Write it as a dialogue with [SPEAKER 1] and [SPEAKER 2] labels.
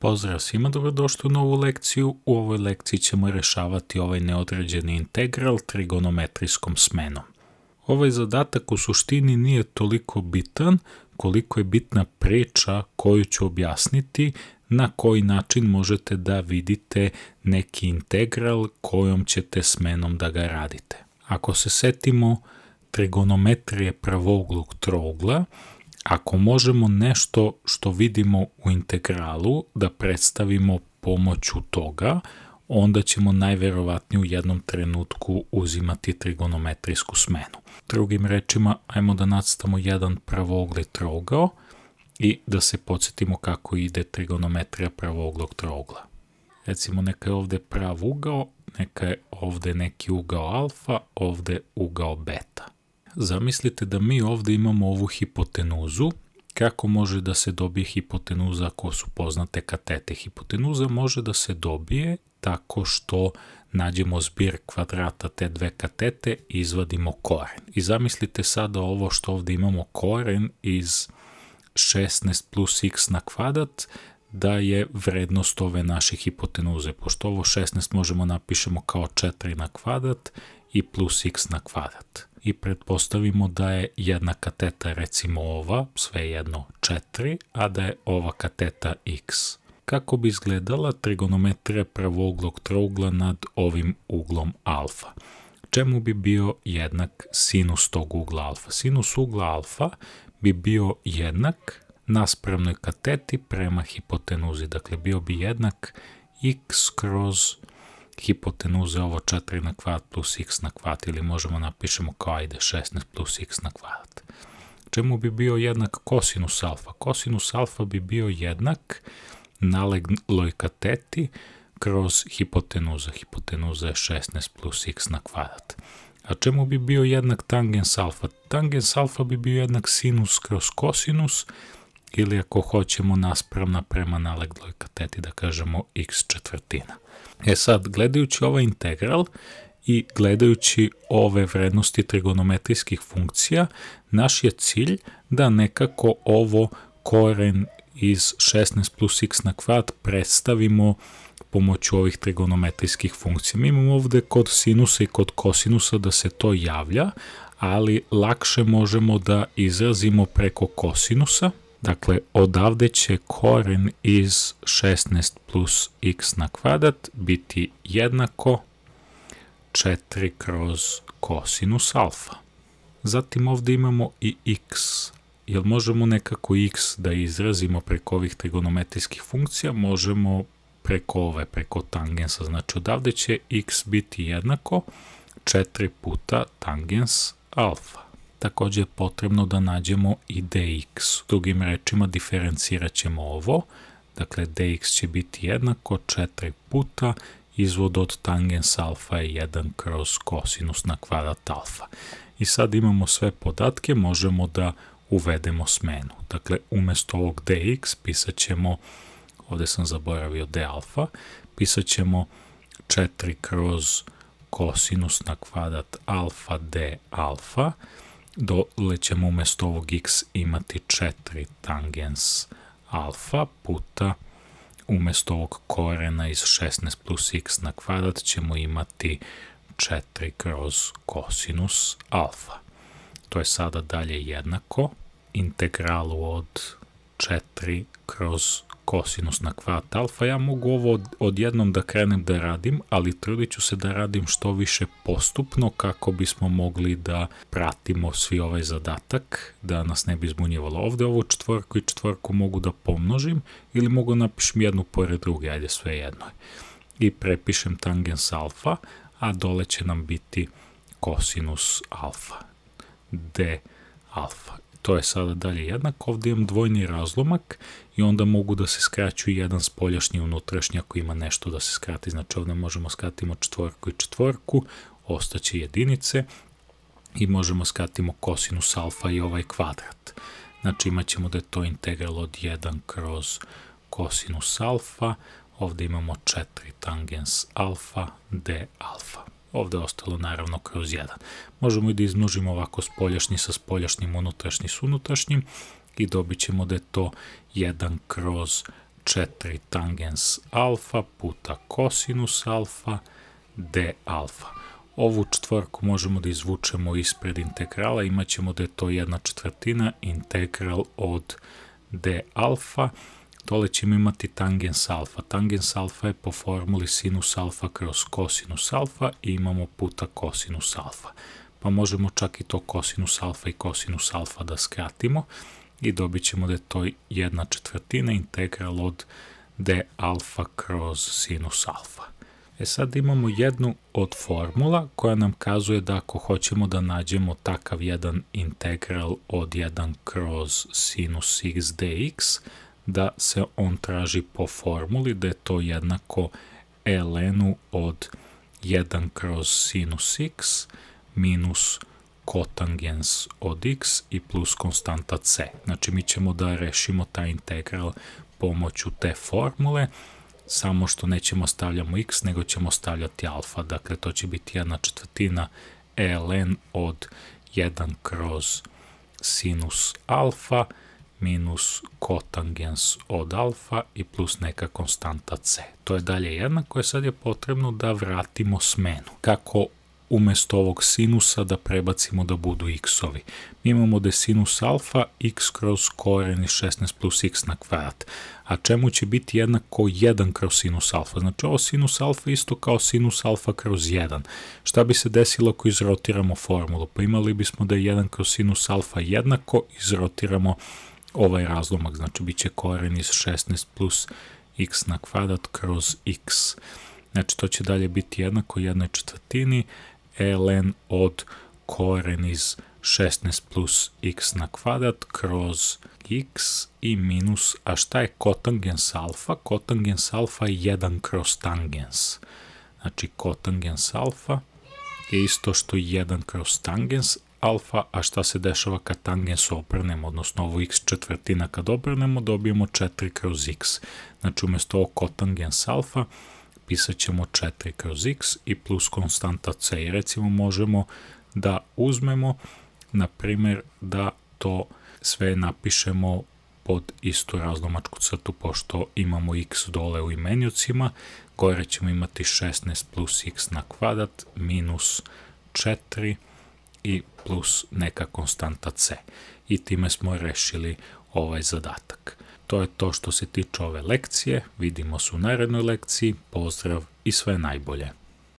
[SPEAKER 1] Pozdrav svima, dobrodošli u novu lekciju. U ovoj lekciji ćemo rešavati ovaj neodređeni integral trigonometrijskom smenom. Ovaj zadatak u suštini nije toliko bitan koliko je bitna priča koju ću objasniti na koji način možete da vidite neki integral kojom ćete smenom da ga radite. Ako se setimo trigonometrije pravoglog trougla, ako možemo nešto što vidimo u integralu da predstavimo pomoću toga, onda ćemo najverovatnije u jednom trenutku uzimati trigonometrijsku smenu. Drugim rečima, ajmo da nacitamo jedan pravogli trougao i da se podsjetimo kako ide trigonometrija pravoglog trougla. Recimo, neka je ovde prav ugao, neka je ovde neki ugao alfa, ovde ugao beta. Zamislite da mi ovde imamo ovu hipotenuzu. Kako može da se dobije hipotenuza ako su poznate katete? Hipotenuza može da se dobije tako što nađemo zbir kvadrata te dve katete i izvadimo koren. I zamislite sada ovo što ovde imamo koren iz 16 plus x na kvadrat, da je vrednost ove naše hipotenuze, pošto ovo 16 možemo napišemo kao 4 na kvadrat i plus x na kvadrat. I pretpostavimo da je jedna kateta recimo ova, svejedno 4, a da je ova kateta x. Kako bi izgledala trigonometrija pravouglog trougla nad ovim uglom alfa? Čemu bi bio jednak sinus tog ugla alfa? Sinus ugla alfa bi bio jednak naspramnoj kateti prema hipotenuzi, dakle bio bi jednak x kroz hipotenuze ovo 4 na kvadrat plus x na kvadrat ili možemo napišemo kao ajde 16 plus x na kvadrat. Čemu bi bio jednak kosinus alfa? Kosinus alfa bi bio jednak nalegloj kateti kroz hipotenuza. Hipotenuza je 16 plus x na kvadrat. A čemu bi bio jednak tangens alfa? Tangens alfa bi bio jednak sinus kroz kosinus, ili ako hoćemo naspravna prema nalegloj kateti, da kažemo x četvrtina. E sad, gledajući ovaj integral i gledajući ove vrednosti trigonometrijskih funkcija, naš je cilj da nekako ovo koren iz 16 plus x na kvadrat predstavimo pomoću ovih trigonometrijskih funkcija. Mi imamo ovde kod sinusa i kod kosinusa da se to javlja, ali lakše možemo da izrazimo preko kosinusa, Dakle, odavde će koren iz 16 plus x na kvadrat biti jednako 4 kroz kosinus alfa. Zatim ovde imamo i x. Jel možemo nekako x da izrazimo preko ovih trigonometrijskih funkcija? Možemo preko ove, preko tangensa. Znači odavde će x biti jednako 4 puta tangens alfa takođe je potrebno da nađemo i dx. Drugim rečima diferencirat ćemo ovo, dakle dx će biti jednako 4 puta izvod od tangens alfa je 1 kroz kosinus na kvadrat alfa. I sad imamo sve podatke, možemo da uvedemo smenu. Dakle, umesto ovog dx pisat ćemo, ovde sam zaboravio d alfa, pisat ćemo 4 kroz kosinus na kvadrat alfa d alfa, dole ćemo umesto ovog x imati 4 tangens alfa puta umesto ovog korena iz 16 plus x na kvadrat ćemo imati 4 kroz kosinus alfa. To je sada dalje jednako integralu od 4 kroz kosinus na kvadrat alfa. Ja mogu ovo odjednom da krenem da radim, ali trudit ću se da radim što više postupno kako bismo mogli da pratimo svi ovaj zadatak, da nas ne bi zbunjivalo. Ovde ovo četvorku i četvorku mogu da pomnožim ili mogu da napišem jednu pored druge, ajde sve jedno. I prepišem tangens alfa, a dole će nam biti kosinus alfa, d alfa to je sada dalje jednak, ovdje imam dvojni razlomak i onda mogu da se skraću jedan spoljašnji i unutrašnji ako ima nešto da se skrati, znači ovde možemo skratimo četvorku i četvorku, ostaće jedinice i možemo skratimo kosinus alfa i ovaj kvadrat. Znači imat ćemo da je to integral od 1 kroz kosinus alfa, ovde imamo 4 tangens alfa d alfa. Ovde je ostalo naravno kroz 1. Možemo i da izmnožimo ovako spoljašnji sa spoljašnjim, unutrašnji s unutrašnjim i dobit ćemo da je to 1 kroz 4 tangens alfa puta kosinus alfa d alfa. Ovu četvorku možemo da izvučemo ispred integrala, imat ćemo da je to jedna četvrtina integral od d alfa, dole ćemo imati tangens alfa. Tangens alfa je po formuli sinus alfa kroz kosinus alfa i imamo puta kosinus alfa. Pa možemo čak i to kosinus alfa i kosinus alfa da skratimo i dobit ćemo da je to jedna četvrtina integral od d alfa kroz sinus alfa. E sad imamo jednu od formula koja nam kazuje da ako hoćemo da nađemo takav jedan integral od 1 kroz sinus x dx, da se on traži po formuli, da je to jednako ln-u od 1 kroz sinus x minus kotangens od x i plus konstanta c. Znači mi ćemo da rešimo taj integral pomoću te formule, samo što nećemo stavljamo x, nego ćemo stavljati alfa, dakle to će biti jedna četvrtina ln od 1 kroz sinus alfa, minus kotangens od alfa i plus neka konstanta c. To je dalje jednako, je sad je potrebno da vratimo smenu. Kako umesto ovog sinusa da prebacimo da budu x-ovi. Mi imamo da je sinus alfa x kroz koren iz 16 plus x na kvadrat, a čemu će biti jednako 1 kroz sinus alfa. Znači ovo sinus alfa isto kao sinus alfa kroz 1. Šta bi se desilo ako izrotiramo formulu? Pa imali bismo da je 1 kroz sinus alfa jednako, izrotiramo ovaj razlomak, znači bit će koren iz 16 plus x na kvadrat kroz x. Znači to će dalje biti jednako jednoj četvrtini ln od koren iz 16 plus x na kvadrat kroz x i minus, a šta je kotangens alfa? Kotangens alfa je 1 kroz tangens. Znači kotangens alfa je isto što 1 kroz tangens, alfa, a šta se dešava kad tangens obrnemo, odnosno ovo x četvrtina kad obrnemo, dobijemo 4 kroz x. Znači umesto ovo kotangens alfa, pisat ćemo 4 kroz x i plus konstanta c. I recimo možemo da uzmemo, na primjer, da to sve napišemo pod istu razlomačku crtu, pošto imamo x dole u imenjucima, gore ćemo imati 16 plus x na kvadrat minus 4 i plus neka konstanta c. I time smo rešili ovaj zadatak. To je to što se tiče ove lekcije, vidimo se u narednoj lekciji, pozdrav i sve najbolje.